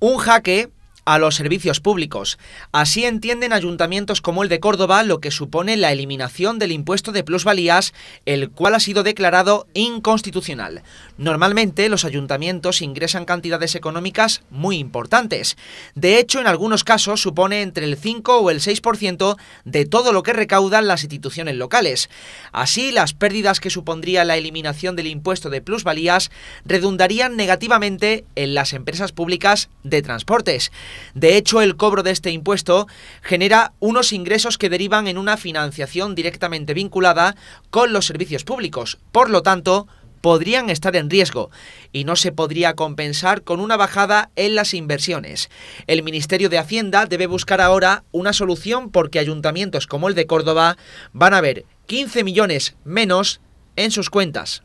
un jaque a los servicios públicos. Así entienden ayuntamientos como el de Córdoba lo que supone la eliminación del impuesto de plusvalías, el cual ha sido declarado inconstitucional. Normalmente los ayuntamientos ingresan cantidades económicas muy importantes. De hecho, en algunos casos supone entre el 5 o el 6% de todo lo que recaudan las instituciones locales. Así, las pérdidas que supondría la eliminación del impuesto de plusvalías redundarían negativamente en las empresas públicas de transportes. De hecho, el cobro de este impuesto genera unos ingresos que derivan en una financiación directamente vinculada con los servicios públicos. Por lo tanto, podrían estar en riesgo y no se podría compensar con una bajada en las inversiones. El Ministerio de Hacienda debe buscar ahora una solución porque ayuntamientos como el de Córdoba van a ver 15 millones menos en sus cuentas.